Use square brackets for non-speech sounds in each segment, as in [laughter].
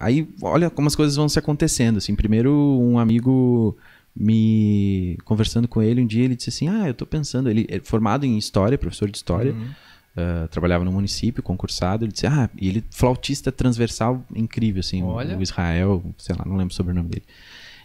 Aí, olha como as coisas vão se acontecendo, assim. Primeiro, um amigo me conversando com ele um dia ele disse assim ah eu estou pensando ele é formado em história professor de história uhum. uh, trabalhava no município concursado ele disse ah e ele flautista transversal incrível assim Olha. O, Israel sei lá não lembro sobre o nome dele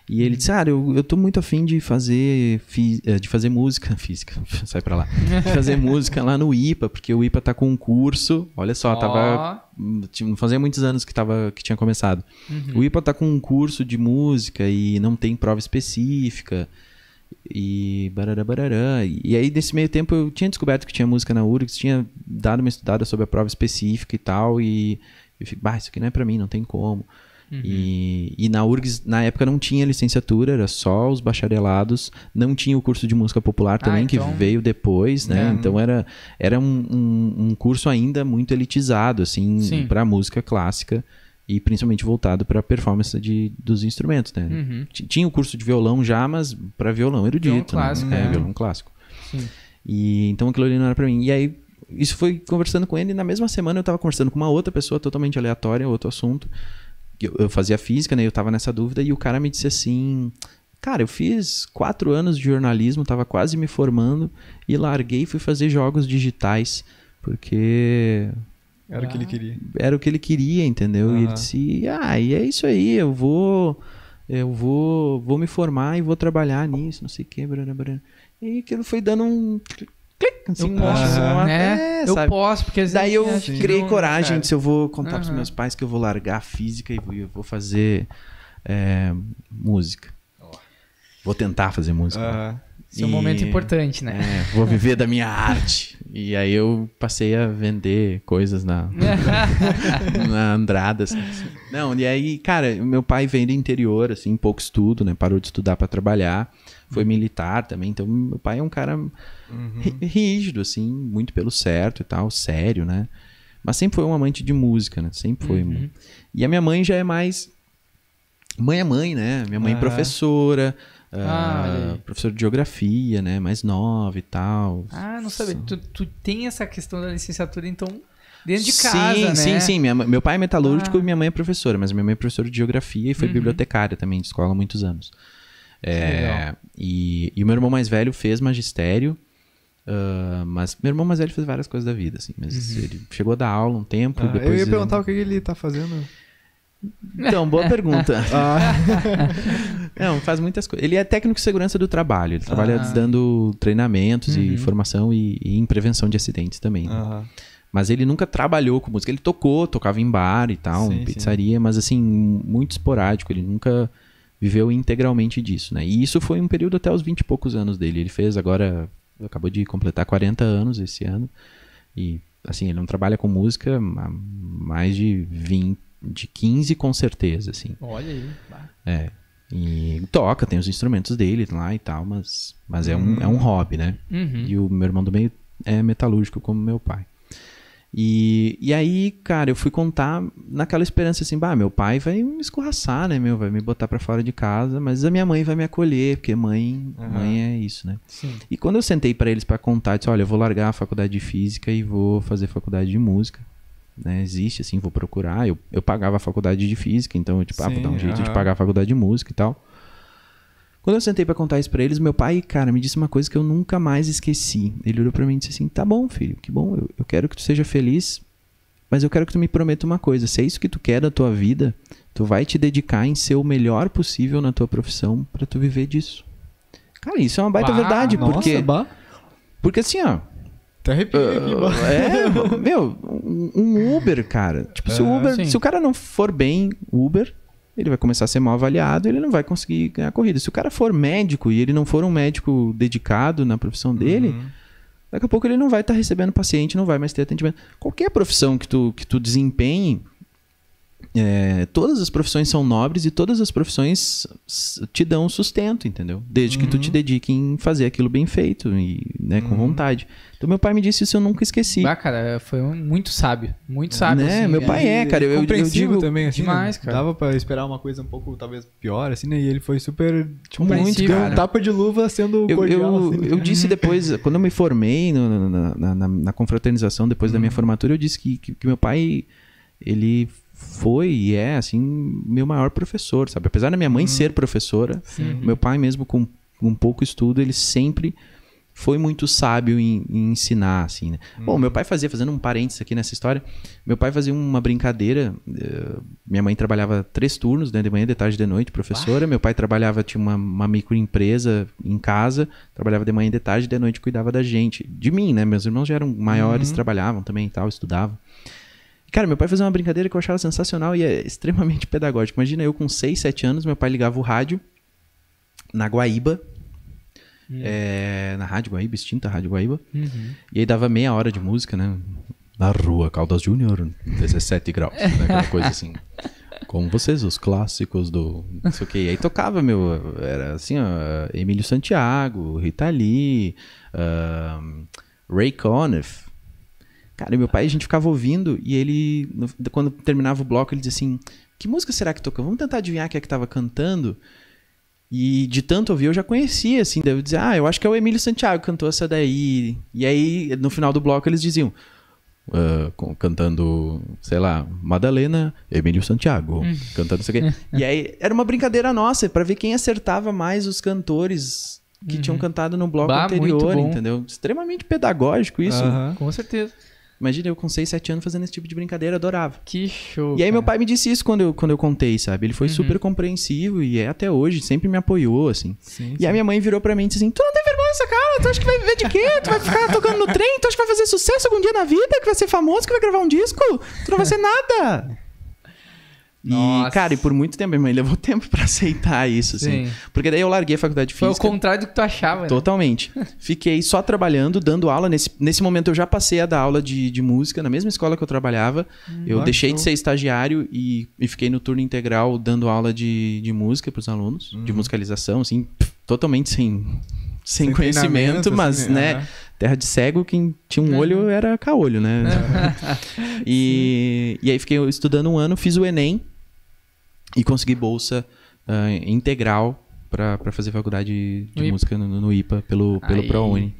e ele disse, ah, eu, eu tô muito afim de fazer, eh, de fazer música [laughs] física, [laughs] sai pra lá, de fazer [laughs] música lá no IPA, porque o IPA tá com um curso, olha só, oh. tava não fazia muitos anos que, tava, que tinha começado. Uhum. O IPA tá com um curso de música e não tem prova específica. E barará, barará. E aí, nesse meio tempo, eu tinha descoberto que tinha música na URGS, tinha dado uma estudada sobre a prova específica e tal. E eu fiquei, bah, isso aqui não é para mim, não tem como. Uhum. E, e na URGS, na época, não tinha licenciatura, era só os bacharelados. Não tinha o curso de música popular ah, também, ah, então... que veio depois, né? É. Então era, era um, um, um, curso ainda muito elitizado, assim, para música clássica e principalmente voltado para a performance de, dos instrumentos, né? Uhum. Tinha o curso de violão já, mas para violão erudito, violão né? clássico, né? É, violão clássico. Sim. E então aquilo ali não era para mim. E aí isso foi conversando com ele, e na mesma semana eu estava conversando com uma outra pessoa totalmente aleatória, outro assunto eu, eu fazia física, né? Eu tava nessa dúvida e o cara me disse assim: Cara, eu fiz quatro anos de jornalismo, tava quase me formando e larguei e fui fazer jogos digitais, porque. Era o que ele queria. Era o que ele queria, entendeu? Uhum. E ele disse: Ah, e é isso aí, eu vou. Eu vou, vou me formar e vou trabalhar nisso, não sei o que. Blá, blá, E aquilo foi dando um assim, eu posso, ah, né? É, eu sabe? posso, porque Daí eu criei não, coragem é. de se eu vou contar para pros meus pais que eu vou largar a física e eu vou fazer é, música. Vou tentar fazer música. Uhum. é um momento importante, né? É, vou viver da minha arte. E aí eu passei a vender coisas na, [laughs] na, Andradas Andrada. Assim, assim. Não, e aí, cara, meu pai vem do interior, assim, pouco estudo, né? Parou de estudar para trabalhar. Foi uhum. militar também, então meu pai é um cara uhum. rígido, assim, muito pelo certo e tal, sério, né? Mas sempre foi um amante de música, né? Sempre foi. Uhum. E a minha mãe já é mais. Mãe é mãe, né? Minha mãe é ah. professora. Ah, ah professor de geografia, né? Mais nova e tal. Ah, não sabia. Tu, tu tem essa questão da licenciatura, então Dentro de casa, sim, né? Sim, sim. sim. meu pai é metalúrgico ah. e minha mãe é professora, mas minha mãe é professora de geografia e foi uhum. bibliotecária também de escola há muitos anos. É, e, e o meu irmão mais velho fez magistério, uh, mas meu irmão mais velho fez várias coisas da vida, assim. Mas uhum. ele chegou a dar aula um tempo. Ah, depois eu ia perguntar ele... o que ele tá fazendo. Então, boa pergunta. [laughs] Ah. [laughs] Não, faz muitas coisas. Ele é técnico de segurança do trabalho. Ele trabalha ah. dando treinamentos uhum. e formação e, e, em prevenção de acidentes também. Uhum. Mas ele nunca trabalhou com música. Ele tocou, tocava em bar e tal, sim, em pizzaria, sim. mas assim, muito esporádico. Ele nunca viveu integralmente disso, né? E isso foi um período até os 20 e poucos anos dele. Ele fez agora, acabou de completar 40 anos esse ano. E assim, ele não trabalha com música há mais de 20, de 15 com certeza, assim. Olha aí. É. E toca, tem os instrumentos dele lá e tal, mas, mas é, um, é um hum. hobby, né? Uhum. E o meu irmão do meio é metalúrgico como meu pai. E, e aí, cara, eu fui contar naquela esperança assim, bah, meu pai vai me escorraçar, né, meu, vai me botar para fora de casa, mas a minha mãe vai me acolher, porque mãe, uhum. mãe é isso, né? Sim. E quando eu sentei para eles para contar, eu disse, olha, eu vou largar a faculdade de física e vou fazer faculdade de música. Né, existe assim, vou procurar. Eu, eu pagava a faculdade de física, então eu tipo, Sim, ah, vou dar um jeito de pagar a faculdade de música e tal. Quando eu sentei para contar isso pra eles, meu pai, cara, me disse uma coisa que eu nunca mais esqueci. Ele olhou pra mim e disse assim: Tá bom, filho, que bom, eu, eu quero que tu seja feliz, mas eu quero que tu me prometa uma coisa: se é isso que tu quer da tua vida, tu vai te dedicar em ser o melhor possível na tua profissão para tu viver disso. Cara, isso é uma baita bah, verdade, nossa, porque. Bah. Porque assim, ó. uh, É, [laughs] meu, um, Uber, cara. Tipo, se o ah, Uber. se o cara não for bem Uber, ele vai começar a ser mal avaliado, ele não vai conseguir ganhar corrida. Se o cara for médico e ele não for um médico dedicado na profissão dele, uhum. daqui a pouco ele não vai estar tá recebendo paciente, não vai mais ter atendimento. Qualquer profissão que tu, que tu desempenhe, é, todas as profissões são nobres e todas as profissões te dão sustento, entendeu? Desde uhum. que tu te uhum. dedique em fazer aquilo bem feito e né, com uhum. vontade. Então meu pai me disse isso eu nunca esqueci. Ah, cara, foi um, muito sábio, muito sábio. Né? Assim, meu pai é, cara. Eu, eu digo também, assim, demais, né? cara. Dava para esperar uma coisa um pouco talvez pior, assim, né? E ele foi super tipo muito, cara. Um tapa de luva sendo eu, Eu, assim. Né? eu disse uhum. depois, quando eu me formei no, na, na, na, na, confraternização depois uhum. da minha uhum. formatura, eu disse que, que, que meu pai ele foi e é, assim, meu maior professor, sabe? Apesar da minha mãe uhum. ser professora, Sim. meu pai, mesmo com um pouco estudo, ele sempre foi muito sábio em, em ensinar, assim, né? Uhum. Bom, meu pai fazia, fazendo um parênteses aqui nessa história, meu pai fazia uma brincadeira, uh, minha mãe trabalhava três turnos, né, de manhã, de tarde, de noite, professora, meu pai trabalhava, tinha uma, uma microempresa em casa, trabalhava de manhã, de tarde, de noite, cuidava da gente, de mim, né, meus irmãos já eram maiores, uhum. trabalhavam também e tal, estudavam. Cara, meu pai fazia uma brincadeira que eu achava sensacional e é extremamente pedagógico. Imagina eu com 6, 7 anos, meu pai ligava o rádio na Guaíba. Uhum. É, na Rádio Guaíba, extinta Rádio Guaíba. Uhum. E aí dava meia hora de música, né? Na rua, Caldas Júnior, 17 graus, né? Aquela [laughs] coisa assim. Como vocês, os clássicos do. Não sei o que. Aí tocava, meu. Era assim, ó, Emílio Santiago, Rita Lee, uh, Ray Conniff, Cara, meu pai, a gente ficava ouvindo e ele, quando terminava o bloco, ele dizia assim: Que música será que tocou? Vamos tentar adivinhar quem é que estava cantando. E de tanto ouvir, eu já conhecia, assim. Daí eu dizia: Ah, eu acho que é o Emílio Santiago cantou essa daí. E aí, no final do bloco, eles diziam: Uh, cantando, sei lá, Madalena, Emílio Santiago, hum. cantando isso aqui. [laughs] e aí era uma brincadeira nossa para ver quem acertava mais os cantores que uhum. tinham cantado no bloco bah, anterior, entendeu? Extremamente pedagógico isso. Uhum. Com certeza. Imagina, eu com 6, 7 anos fazendo esse tipo de brincadeira, adorava. Que show. E aí, cara. meu pai me disse isso quando eu, quando eu contei, sabe? Ele foi uhum. super compreensivo e é até hoje, sempre me apoiou, assim. Sim, e sim. a minha mãe virou para mim e disse assim: Tu não tem vergonha dessa cara? Tu acha que vai viver de quê? Tu vai ficar tocando no trem? Tu acha que vai fazer sucesso algum dia na vida? Que vai ser famoso? Que vai gravar um disco? Tu não vai ser nada. Nossa. E, cara, e por muito tempo, minha mãe levou [laughs] tempo para aceitar isso, assim. Sim. Porque daí eu larguei a faculdade de física. Foi o contrário do que tu achava, né? Totalmente. [laughs] Fiquei só trabalhando, dando aula. Nesse, nesse momento eu já passei a dar aula de, de música na mesma escola que eu trabalhava. Hum, eu deixei show. de ser estagiário e, e fiquei no turno integral dando aula de, de música para os alunos, de hum. musicalização, assim, totalmente sem, sem, sem conhecimento, assim, mas, assim, né, terra de cego, quem tinha um olho era caolho, né? [laughs] e, e aí fiquei estudando um ano, fiz o Enem e consegui bolsa uh, integral para fazer faculdade de no música no, no, IPA pelo, pelo ProUni.